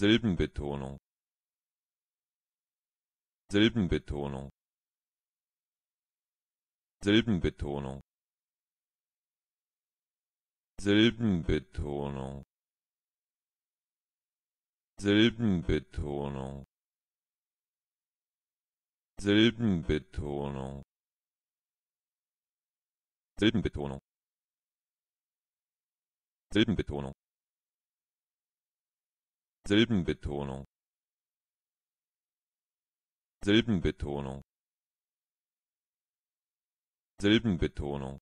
silbenbetonung silbenbetonung silbenbetonung silbenbetonung silbenbetonung silbenbetonung silbenbetonung silbenbetonung silbenbetonung silbenbetonung silbenbetonung